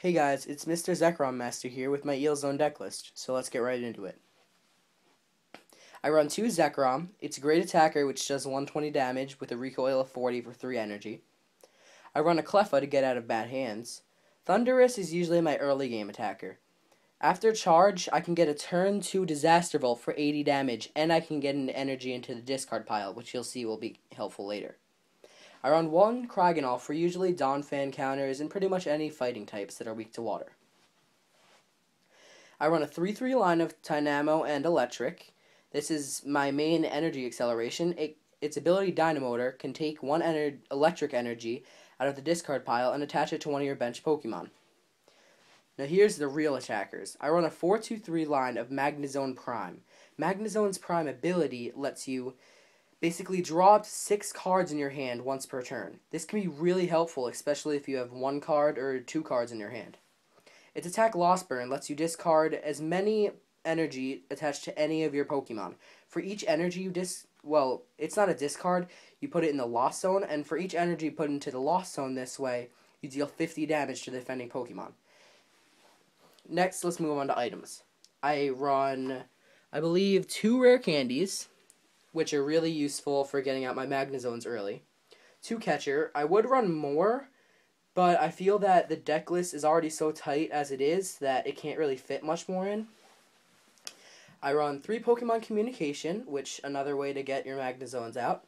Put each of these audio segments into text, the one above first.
Hey guys, it's Mr. Zekrom Master here with my Eel Zone decklist. so let's get right into it. I run 2 Zekrom, it's a great attacker which does 120 damage with a recoil of 40 for 3 energy. I run a Cleffa to get out of bad hands. Thunderous is usually my early game attacker. After charge, I can get a turn 2 Disaster Bolt for 80 damage, and I can get an energy into the discard pile, which you'll see will be helpful later. Around one Kraganoff for usually Dawn fan counters and pretty much any fighting types that are weak to water. I run a 3-3 line of Dynamo and Electric. This is my main energy acceleration. It, its ability Dynamotor can take one ener- electric energy out of the discard pile and attach it to one of your bench Pokemon. Now here's the real attackers. I run a 4-2-3 line of Magnezone Prime. Magnezone's Prime ability lets you basically dropped six cards in your hand once per turn. This can be really helpful, especially if you have one card or two cards in your hand. Its attack Loss Burn lets you discard as many energy attached to any of your Pokemon. For each energy you dis well, it's not a discard, you put it in the loss zone, and for each energy put into the loss zone this way, you deal 50 damage to the defending Pokemon. Next, let's move on to items. I run, I believe, two rare candies, which are really useful for getting out my magnazones early. Two catcher, I would run more, but I feel that the deck list is already so tight as it is that it can't really fit much more in. I run three Pokemon Communication, which another way to get your magnazones out.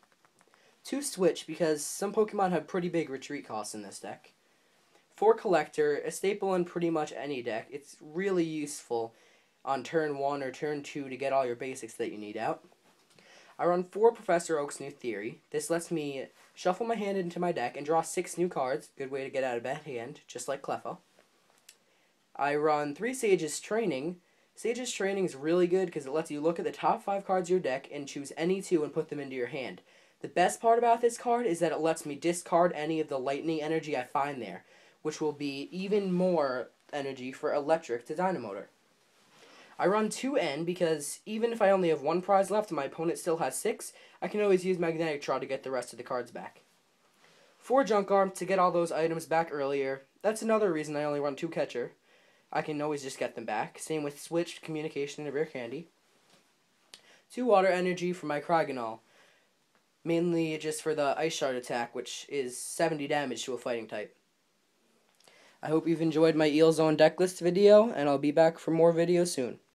Two Switch, because some Pokemon have pretty big retreat costs in this deck. Four Collector, a staple in pretty much any deck. It's really useful on turn one or turn two to get all your basics that you need out. I run four Professor Oak's new theory. This lets me shuffle my hand into my deck and draw six new cards. Good way to get out of bad hand, just like Cleffa. I run three Sage's Training. Sage's Training is really good because it lets you look at the top five cards of your deck and choose any two and put them into your hand. The best part about this card is that it lets me discard any of the lightning energy I find there, which will be even more energy for Electric to Dynamotor. I run 2N because even if I only have one prize left and my opponent still has six, I can always use Magnetic Trot to get the rest of the cards back. 4 Junk Arm to get all those items back earlier. That's another reason I only run 2 Catcher. I can always just get them back. Same with Switch, Communication, and Rare Candy. 2 Water Energy for my Kraganol. Mainly just for the Ice Shard attack, which is 70 damage to a Fighting type. I hope you've enjoyed my Eel Zone decklist video, and I'll be back for more videos soon.